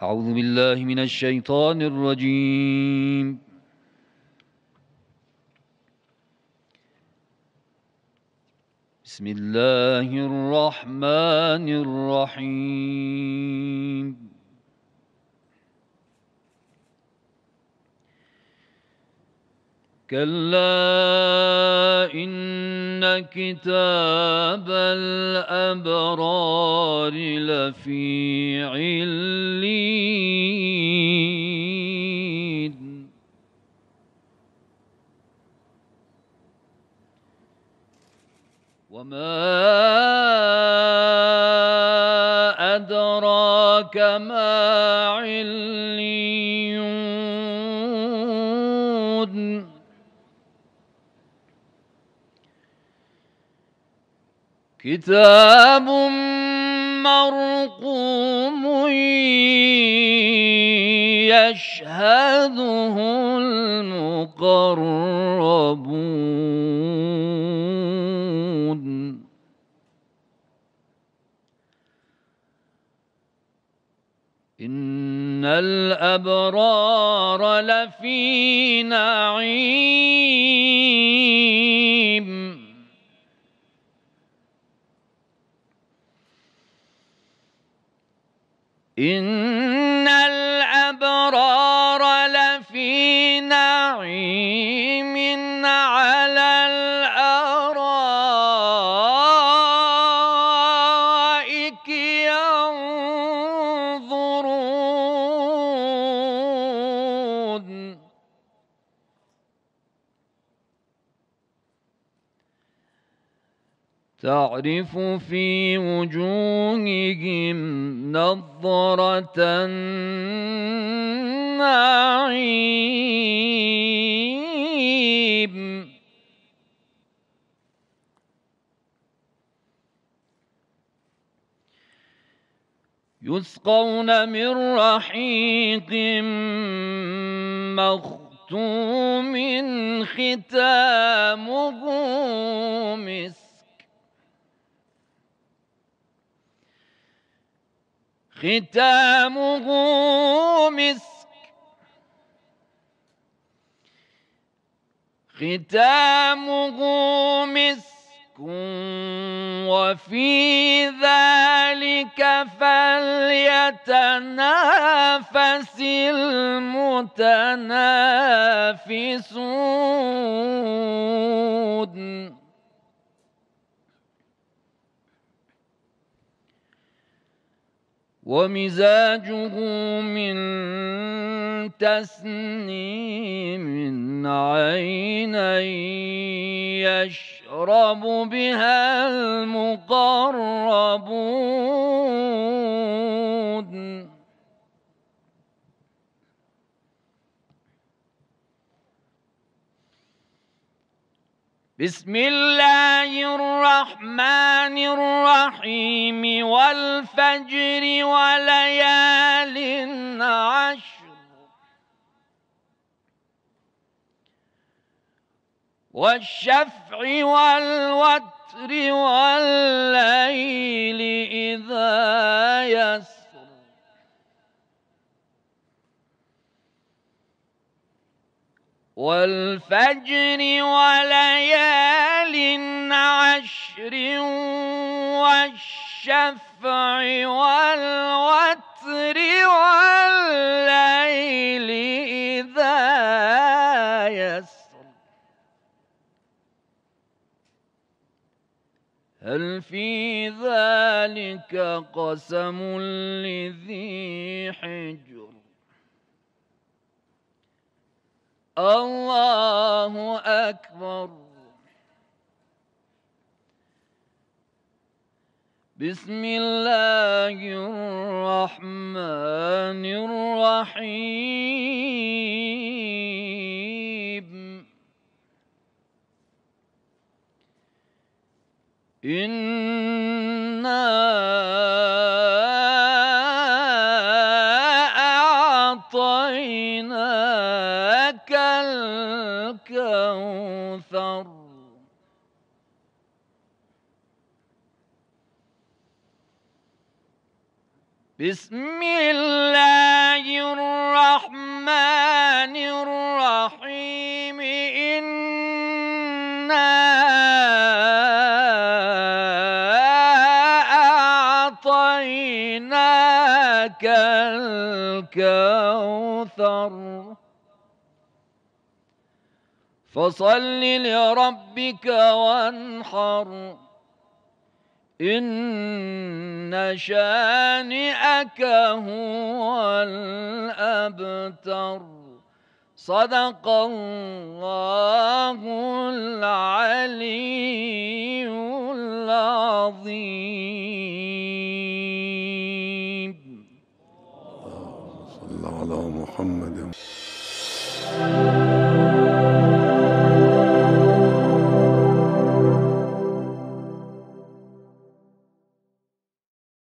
أعوذ بالله من الشيطان الرجيم بسم الله الرحمن الرحيم كلا إن إن كتاب الأبرار لفي علين وما أدراك ما كتاب مرقوم يشهده المقربون إن الأبرار لفي نعيم إن تعرف في وجوههم نظرة النعيم يسقون من رحيق مخ مختوم ختامه مسك ختامه مسك ختامه مسك وفي ذلك فليتنافس المتنافسون ومزاجه من تسنيم عينا يشرب بها المقربون بسم الله الرحمن الرحيم والفجر وليال عشر والشفع والوتر والليل والفجر وليال عشر والشفع والوتر والليل إذا يسر هل في ذلك قسم لذي حجر الله أكبر بسم الله الرحمن الرحيم إن كوثر بسم الله الرحمن الرحيم إنا أعطيناك الكوثر فصل لربك وانحر إن شانئك هو الأبتر صدق الله العلي العظيم صلى على محمد